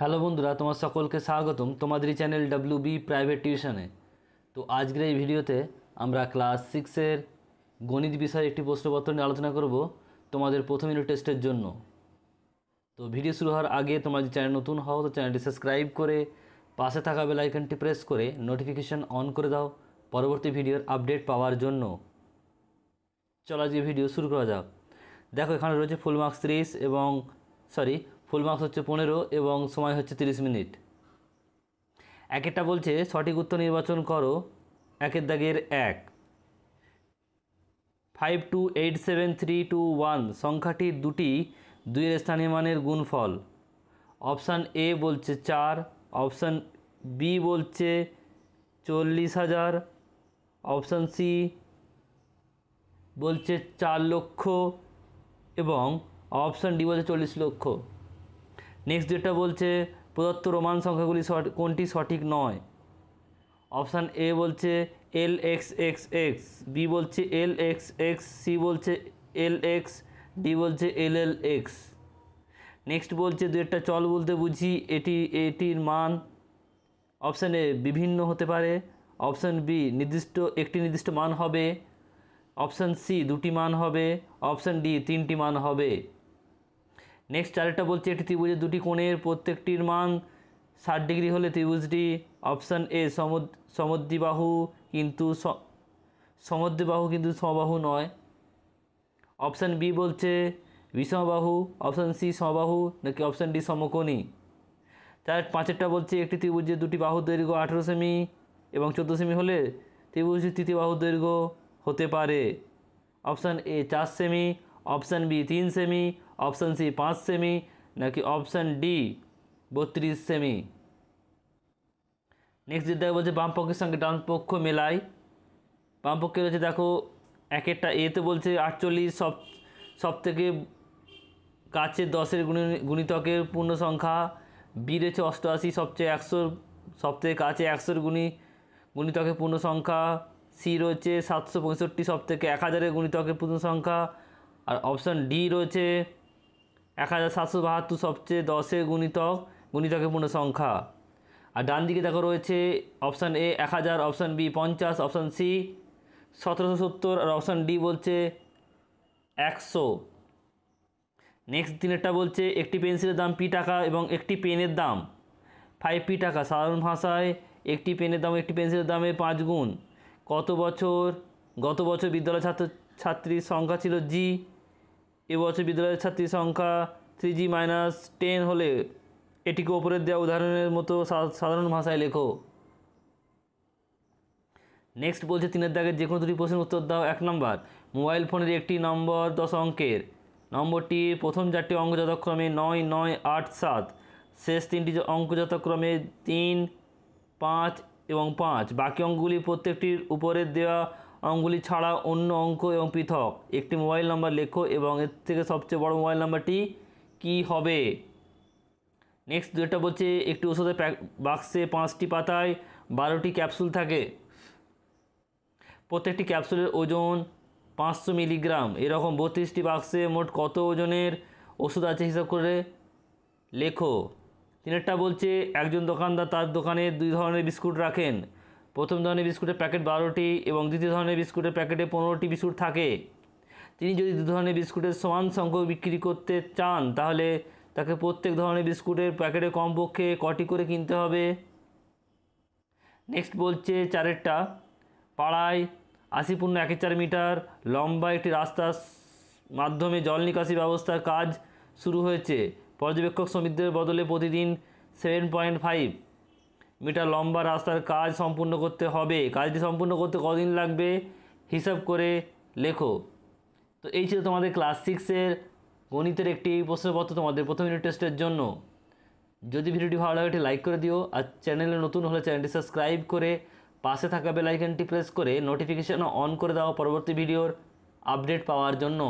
hello বন্ধুরা তোমার সকলকে স্বাগতম তোমাদের চ্যানেল ডাব্লিউ বি প্রাইভেট টিউশনে তো আজকের এই ভিডিওতে আমরা ক্লাস সিক্সের গণিত বিষয়ে একটি প্রশ্নপত্র নিয়ে আলোচনা করব তোমাদের প্রথম ইউনিট টেস্টের জন্য তো ভিডিও শুরু হওয়ার আগে তোমরা যদি চ্যানেল নতুন হও তো চ্যানেলটি সাবস্ক্রাইব করে পাশে থাকা বেল আইকনটি প্রেস করে নোটিফিকেশান অন করে দাও পরবর্তী ভিডিওর আপডেট পাওয়ার জন্য চলো আজকে ভিডিও শুরু করা যাক দেখো এখানে রয়েছে ফুল মার্কস ত্রিশ এবং সরি ফুল মার্কস হচ্ছে পনেরো এবং সময় হচ্ছে তিরিশ মিনিট একেরটা বলছে সঠিক উত্তর নির্বাচন করো একের দাগের এক five two eight seven three two one সংখ্যাটি দুটি দুইয়ের স্থানীয় মানের গুণফল অপশান এ বলছে চার অপশান বি বলছে চল্লিশ হাজার অপশান সি বলছে চার লক্ষ এবং অপশান ডি বলছে চল্লিশ লক্ষ নেক্সট যেটা বলছে প্রদত্ত রোমান সংখ্যাগুলি কোনটি সঠিক নয় অপশান এ বলছে L X X X B বলছে এল এক্স এক্স সি বলছে এল এক্স ডি বলছে এল এল এক্স নেক্সট বলছে দু একটা চল বলতে বুঝি এটি এটির মান অপশান এ বিভিন্ন হতে পারে অপশান বি নির্দিষ্ট একটি নির্দিষ্ট মান হবে অপশান সি দুটি মান হবে অপশান ডি তিনটি মান হবে নেক্সট আরেকটা বলছে একটি ত্রিভুজের দুটি কোণের প্রত্যেকটির মান ষাট ডিগ্রি হলে ত্রিভুজটি অপশান এ সমদ কিন্তু সমদ্বিবাহু কিন্তু সমবাহু নয় অপশান বি বলছে বিষমবাহু অপশান সি সমবাহু নাকি অপশান ডি সমকোণী তার পাঁচেরটা বলছে একটি ত্রিভুজের দুটি বাহু দৈর্ঘ্য আঠেরো সেমি এবং চোদ্দো সেমি হলে ত্রিভুজের তৃতীয় বাহু দৈর্ঘ্য হতে পারে অপশান এ চার সেমি অপশান বি তিন সেমি অপশান সি পাঁচ সেমি নাকি অপশান ডি বত্রিশ সেমি নেক্সট যেটা বলছে বাম পক্ষের সঙ্গে ডান পক্ষ মেলায় বাম রয়েছে দেখো এক একটা এতে বলছে আটচল্লিশ সব সব থেকে কাছে দশের গুণ গুণিতকের পূর্ণ সংখ্যা বি রয়েছে অষ্টআশি সবচেয়ে একশোর সবথেকে কাছে একশোর গুণি গুণিতকের পূর্ণ সংখ্যা সি রয়েছে সাতশো পঁয়ষট্টি সব থেকে এক হাজারের গুণিতকের পূর্ণ সংখ্যা আর অপশান ডি রয়েছে এক হাজার সাতশো বাহাত্তর সবচেয়ে দশে গুণিতক গুণিতকের পূর্ণ সংখ্যা আর ডান দিকে দেখো রয়েছে অপশান এ এক হাজার অপশান বি পঞ্চাশ অপশান সি সতেরোশো সত্তর আর অপশান ডি বলছে একশো নেক্সট দিনেরটা বলছে একটি পেন্সিলের দাম পি টাকা এবং একটি পেনের দাম ফাইভ পি টাকা সাধারণ ভাষায় একটি পেনের দাম একটি পেন্সিলের দামে পাঁচ গুণ কত বছর গত বছর বিদ্যালয় ছাত্র ছাত্রীর সংখ্যা ছিল জি এবছর বিদ্যালয়ের ছাত্রী সংখ্যা থ্রি জি মাইনাস টেন হলে এটিকে ওপরের দেওয়া উদাহরণের মতো সাধারণ ভাষায় লেখো নেক্সট বলছে তিনের দাগে যে কোনো দুটি প্রশ্নের উত্তর দাও এক নম্বর মোবাইল ফোনের একটি নম্বর দশ অঙ্কের নম্বরটি প্রথম চারটি অঙ্ক যথাক্রমে নয় নয় আট সাত শেষ তিনটি অঙ্ক যথাক্রমে তিন পাঁচ এবং পাঁচ বাকি অঙ্কগুলি প্রত্যেকটির উপরের দেওয়া অঙ্গুলি ছাড়া অন্য অঙ্ক এবং পৃথক একটি মোবাইল নাম্বার লেখো এবং এর থেকে সবচেয়ে বড় মোবাইল নাম্বারটি কি হবে নেক্সট যেটা বলছে একটি ওষুধের বাক্সে পাঁচটি পাতায় বারোটি ক্যাপসুল থাকে প্রত্যেকটি ক্যাপসুলের ওজন পাঁচশো মিলিগ্রাম এরকম বত্রিশটি বাক্সে মোট কত ওজনের ওষুধ আছে হিসাব করে লেখো তিনেরটা বলছে একজন দোকানদার তার দোকানে দুই ধরনের বিস্কুট রাখেন প্রথম ধরনের বিস্কুটের প্যাকেট বারোটি এবং দ্বিতীয় ধরনের বিস্কুটের প্যাকেটে পনেরোটি বিস্কুট থাকে তিনি যদি দু ধরনের বিস্কুটের সমান সংখ্যক বিক্রি করতে চান তাহলে তাকে প্রত্যেক ধরনের বিস্কুটের প্যাকেটে কমপক্ষে কটি করে কিনতে হবে নেক্সট বলছে চারেরটা পাড়ায় আশি পূর্ণ একের চার মিটার লম্বা একটি রাস্তার মাধ্যমে জল নিকাশি ব্যবস্থার কাজ শুরু হয়েছে পর্যবেক্ষক শ্রমিকদের বদলে প্রতিদিন সেভেন পয়েন্ট ফাইভ মিটার লম্বা রাস্তার কাজ সম্পূর্ণ করতে হবে কাজটি সম্পূর্ণ করতে কদিন লাগবে হিসাব করে লেখো তো এই ছিল তোমাদের ক্লাস সিক্সের গণিতের একটি প্রশ্নপত্র তোমাদের প্রথম ইউনিট টেস্টের জন্য যদি ভিডিওটি ভালো লাগে লাইক করে দিও আর চ্যানেলে নতুন হলে চ্যানেলটি সাবস্ক্রাইব করে পাশে থাকা বেল আইকনটি প্রেস করে নোটিফিকেশান অন করে দাও পরবর্তী ভিডিওর আপডেট পাওয়ার জন্য